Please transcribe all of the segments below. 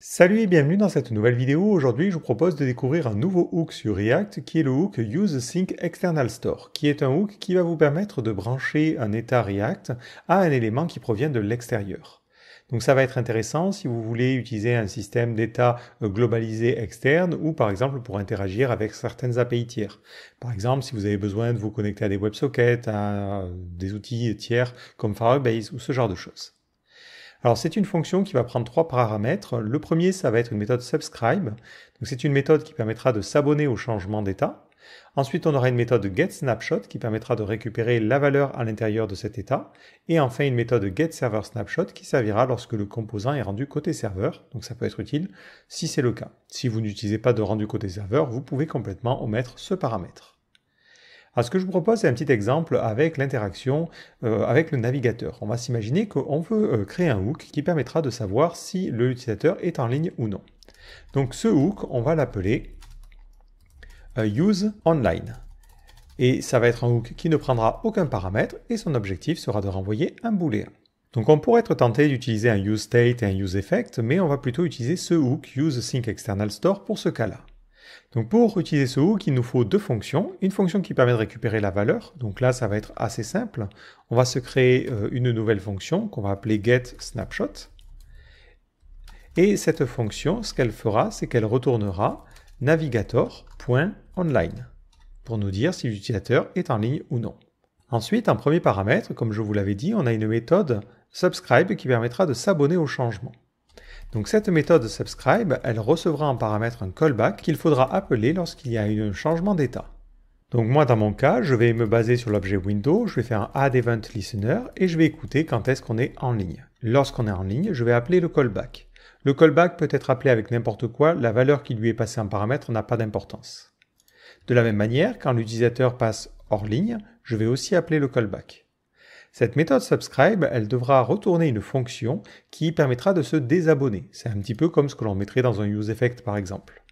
Salut et bienvenue dans cette nouvelle vidéo. Aujourd'hui, je vous propose de découvrir un nouveau hook sur React qui est le hook Use Sync External Store, qui est un hook qui va vous permettre de brancher un état React à un élément qui provient de l'extérieur. Donc ça va être intéressant si vous voulez utiliser un système d'état globalisé externe ou par exemple pour interagir avec certaines API tiers. Par exemple, si vous avez besoin de vous connecter à des WebSockets, à des outils tiers comme Firebase ou ce genre de choses. Alors c'est une fonction qui va prendre trois paramètres. Le premier, ça va être une méthode subscribe. Donc c'est une méthode qui permettra de s'abonner au changement d'état. Ensuite, on aura une méthode getSnapshot qui permettra de récupérer la valeur à l'intérieur de cet état. Et enfin, une méthode getServerSnapshot qui servira lorsque le composant est rendu côté serveur. Donc ça peut être utile si c'est le cas. Si vous n'utilisez pas de rendu côté serveur, vous pouvez complètement omettre ce paramètre. Alors ce que je vous propose, c'est un petit exemple avec l'interaction euh, avec le navigateur. On va s'imaginer qu'on veut euh, créer un hook qui permettra de savoir si l'utilisateur est en ligne ou non. Donc ce hook, on va l'appeler euh, useOnline. Et ça va être un hook qui ne prendra aucun paramètre et son objectif sera de renvoyer un booléen. Donc on pourrait être tenté d'utiliser un useState et un useEffect, mais on va plutôt utiliser ce hook useSyncExternalStore pour ce cas-là. Donc pour utiliser ce hook, il nous faut deux fonctions. Une fonction qui permet de récupérer la valeur. Donc là, ça va être assez simple. On va se créer euh, une nouvelle fonction qu'on va appeler getSnapshot. Et cette fonction, ce qu'elle fera, c'est qu'elle retournera navigator.online pour nous dire si l'utilisateur est en ligne ou non. Ensuite, un premier paramètre, comme je vous l'avais dit, on a une méthode subscribe qui permettra de s'abonner au changement. Donc cette méthode subscribe, elle recevra en paramètre un callback qu'il faudra appeler lorsqu'il y a eu un changement d'état. Donc moi dans mon cas, je vais me baser sur l'objet window, je vais faire un add event listener et je vais écouter quand est-ce qu'on est en ligne. Lorsqu'on est en ligne, je vais appeler le callback. Le callback peut être appelé avec n'importe quoi, la valeur qui lui est passée en paramètre n'a pas d'importance. De la même manière, quand l'utilisateur passe hors ligne, je vais aussi appeler le callback. Cette méthode subscribe, elle devra retourner une fonction qui permettra de se désabonner. C'est un petit peu comme ce que l'on mettrait dans un useEffect par exemple.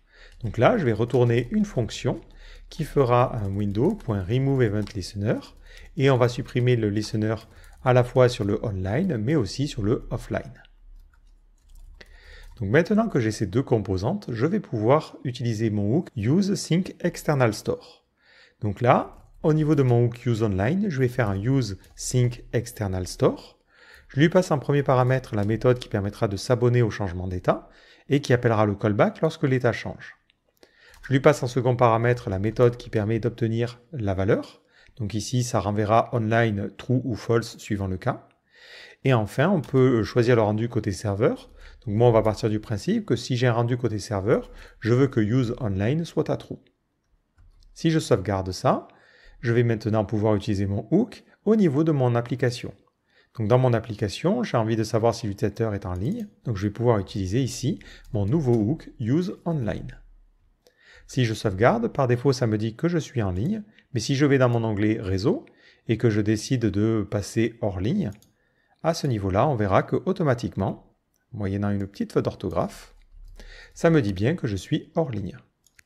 Donc là, je vais retourner une fonction qui fera un window.removeEventListener et on va supprimer le listener à la fois sur le online mais aussi sur le offline. Donc maintenant que j'ai ces deux composantes, je vais pouvoir utiliser mon hook useSyncExternalStore. Donc là, au niveau de mon hook use online, je vais faire un use sync external store. Je lui passe en premier paramètre, la méthode qui permettra de s'abonner au changement d'état et qui appellera le callback lorsque l'état change. Je lui passe en second paramètre, la méthode qui permet d'obtenir la valeur. Donc ici, ça renverra online true ou false suivant le cas. Et enfin, on peut choisir le rendu côté serveur. Donc moi, on va partir du principe que si j'ai un rendu côté serveur, je veux que use online soit à true. Si je sauvegarde ça, je vais maintenant pouvoir utiliser mon hook au niveau de mon application. Donc dans mon application, j'ai envie de savoir si l'utilisateur est en ligne, donc je vais pouvoir utiliser ici mon nouveau hook Use Online. Si je sauvegarde, par défaut ça me dit que je suis en ligne, mais si je vais dans mon onglet Réseau et que je décide de passer hors ligne, à ce niveau-là, on verra que automatiquement, moyennant une petite faute d'orthographe, ça me dit bien que je suis hors ligne.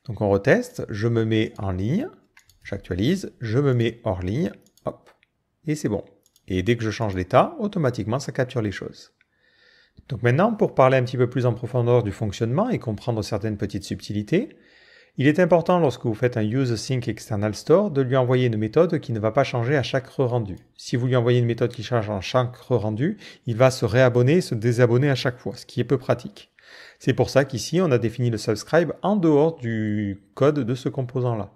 Donc on reteste, je me mets en ligne, J'actualise, je me mets hors ligne, hop, et c'est bon. Et dès que je change l'état, automatiquement ça capture les choses. Donc maintenant, pour parler un petit peu plus en profondeur du fonctionnement et comprendre certaines petites subtilités, il est important lorsque vous faites un Use Sync External Store de lui envoyer une méthode qui ne va pas changer à chaque re-rendu. Si vous lui envoyez une méthode qui change en chaque re-rendu, il va se réabonner et se désabonner à chaque fois, ce qui est peu pratique. C'est pour ça qu'ici, on a défini le subscribe en dehors du code de ce composant-là.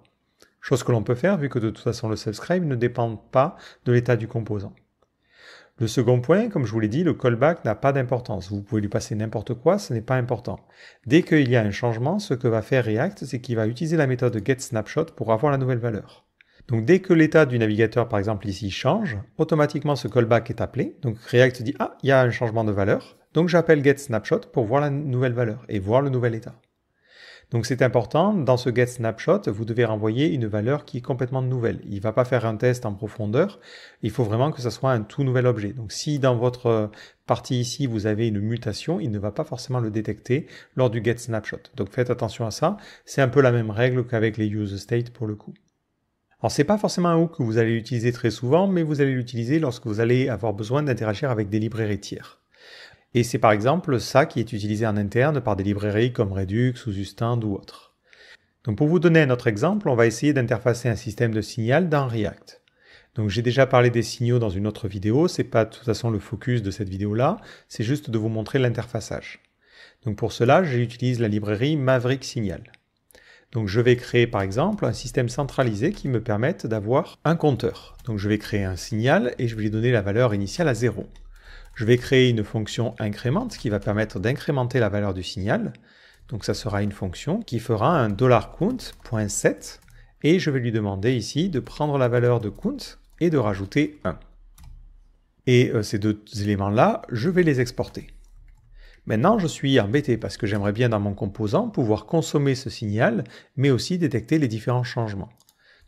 Chose que l'on peut faire vu que de toute façon le subscribe ne dépend pas de l'état du composant. Le second point, comme je vous l'ai dit, le callback n'a pas d'importance. Vous pouvez lui passer n'importe quoi, ce n'est pas important. Dès qu'il y a un changement, ce que va faire React, c'est qu'il va utiliser la méthode getSnapshot pour avoir la nouvelle valeur. Donc dès que l'état du navigateur, par exemple ici, change, automatiquement ce callback est appelé. Donc React dit « Ah, il y a un changement de valeur ». Donc j'appelle getSnapshot pour voir la nouvelle valeur et voir le nouvel état. Donc c'est important, dans ce get snapshot, vous devez renvoyer une valeur qui est complètement nouvelle. Il ne va pas faire un test en profondeur, il faut vraiment que ce soit un tout nouvel objet. Donc si dans votre partie ici, vous avez une mutation, il ne va pas forcément le détecter lors du get snapshot. Donc faites attention à ça, c'est un peu la même règle qu'avec les use state pour le coup. Alors c'est pas forcément un hook que vous allez utiliser très souvent, mais vous allez l'utiliser lorsque vous allez avoir besoin d'interagir avec des librairies tiers. Et c'est par exemple ça qui est utilisé en interne par des librairies comme Redux ou Zustand ou autres. Donc pour vous donner un autre exemple, on va essayer d'interfacer un système de signal dans React. Donc j'ai déjà parlé des signaux dans une autre vidéo, c'est pas de toute façon le focus de cette vidéo là, c'est juste de vous montrer l'interfaçage. Donc pour cela, j'utilise la librairie Maverick Signal. Donc je vais créer par exemple un système centralisé qui me permette d'avoir un compteur. Donc je vais créer un signal et je vais lui donner la valeur initiale à 0. Je vais créer une fonction incrémente qui va permettre d'incrémenter la valeur du signal. Donc ça sera une fonction qui fera un $count.set et je vais lui demander ici de prendre la valeur de count et de rajouter 1. Et euh, ces deux éléments-là, je vais les exporter. Maintenant, je suis embêté parce que j'aimerais bien dans mon composant pouvoir consommer ce signal, mais aussi détecter les différents changements.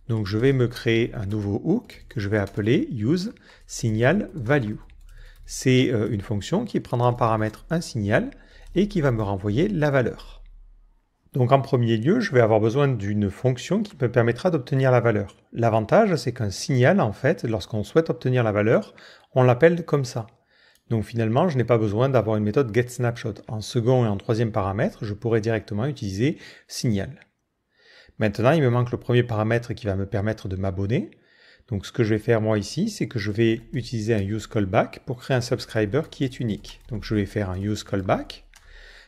Donc je vais me créer un nouveau hook que je vais appeler use signal value c'est euh, une fonction qui prendra en paramètre un signal et qui va me renvoyer la valeur. Donc en premier lieu, je vais avoir besoin d'une fonction qui me permettra d'obtenir la valeur. L'avantage, c'est qu'un signal, en fait, lorsqu'on souhaite obtenir la valeur, on l'appelle comme ça. Donc finalement, je n'ai pas besoin d'avoir une méthode getSnapshot. En second et en troisième paramètre, je pourrais directement utiliser signal. Maintenant, il me manque le premier paramètre qui va me permettre de m'abonner. Donc ce que je vais faire moi ici, c'est que je vais utiliser un use callback pour créer un subscriber qui est unique. Donc je vais faire un use callback.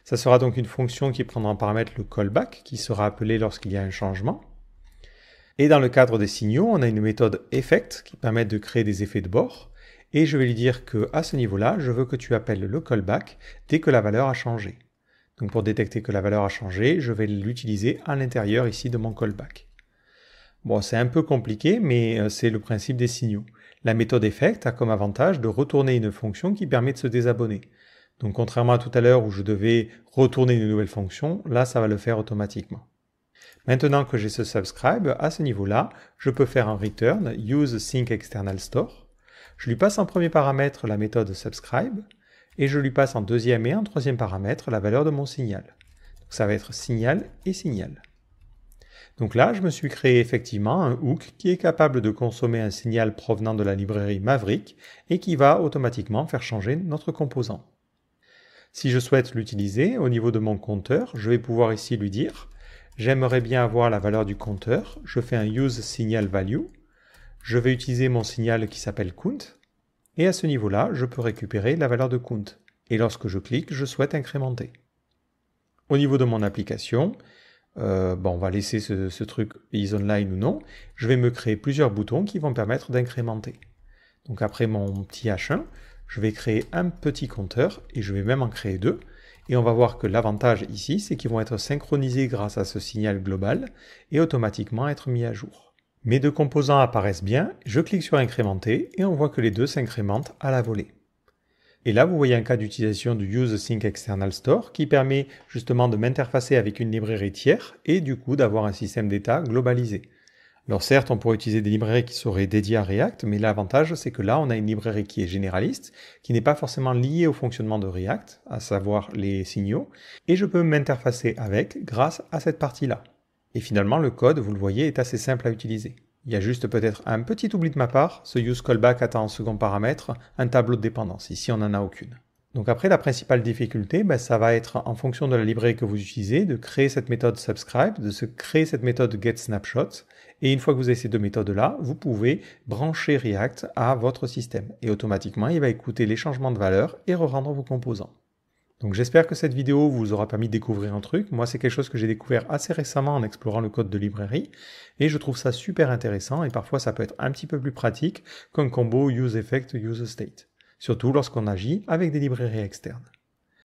Ça sera donc une fonction qui prendra en paramètre le callback qui sera appelé lorsqu'il y a un changement. Et dans le cadre des signaux, on a une méthode effect qui permet de créer des effets de bord. Et je vais lui dire que à ce niveau-là, je veux que tu appelles le callback dès que la valeur a changé. Donc pour détecter que la valeur a changé, je vais l'utiliser à l'intérieur ici de mon callback. Bon, c'est un peu compliqué, mais euh, c'est le principe des signaux. La méthode effect a comme avantage de retourner une fonction qui permet de se désabonner. Donc contrairement à tout à l'heure où je devais retourner une nouvelle fonction, là ça va le faire automatiquement. Maintenant que j'ai ce subscribe, à ce niveau-là, je peux faire un return, use sync external store. Je lui passe en premier paramètre la méthode subscribe, et je lui passe en deuxième et en troisième paramètre la valeur de mon signal. Donc ça va être signal et signal. Donc là, je me suis créé effectivement un hook qui est capable de consommer un signal provenant de la librairie Maverick et qui va automatiquement faire changer notre composant. Si je souhaite l'utiliser au niveau de mon compteur, je vais pouvoir ici lui dire j'aimerais bien avoir la valeur du compteur, je fais un use signal value, je vais utiliser mon signal qui s'appelle count, et à ce niveau-là, je peux récupérer la valeur de count. Et lorsque je clique, je souhaite incrémenter. Au niveau de mon application, euh, bon, on va laisser ce, truc is online ou non, je vais me créer plusieurs boutons qui vont permettre d'incrémenter. Donc après mon petit H1, je vais créer un petit compteur et je vais même en créer deux. Et on va voir que l'avantage ici, c'est qu'ils vont être synchronisés grâce à ce signal global et automatiquement être mis à jour. Mes deux composants apparaissent bien, je clique sur incrémenter et on voit que les deux s'incrémentent à la volée. Et là, vous voyez un cas d'utilisation du useSyncExternalStore External Store qui permet justement de m'interfacer avec une librairie tiers et du coup d'avoir un système d'état globalisé. Alors certes, on pourrait utiliser des librairies qui seraient dédiées à React, mais l'avantage c'est que là, on a une librairie qui est généraliste, qui n'est pas forcément liée au fonctionnement de React, à savoir les signaux, et je peux m'interfacer avec grâce à cette partie-là. Et finalement, le code, vous le voyez, est assez simple à utiliser. Il y a juste peut-être un petit oubli de ma part, ce use callback attend en second paramètre un tableau de dépendance, ici on n'en a aucune. Donc après, la principale difficulté, ben, ça va être en fonction de la librairie que vous utilisez, de créer cette méthode subscribe, de se créer cette méthode getSnapshot, et une fois que vous avez ces deux méthodes-là, vous pouvez brancher React à votre système, et automatiquement, il va écouter les changements de valeur et re-rendre vos composants. Donc j'espère que cette vidéo vous aura permis de découvrir un truc. Moi, c'est quelque chose que j'ai découvert assez récemment en explorant le code de librairie et je trouve ça super intéressant et parfois ça peut être un petit peu plus pratique qu'un combo use effect use state, surtout lorsqu'on agit avec des librairies externes.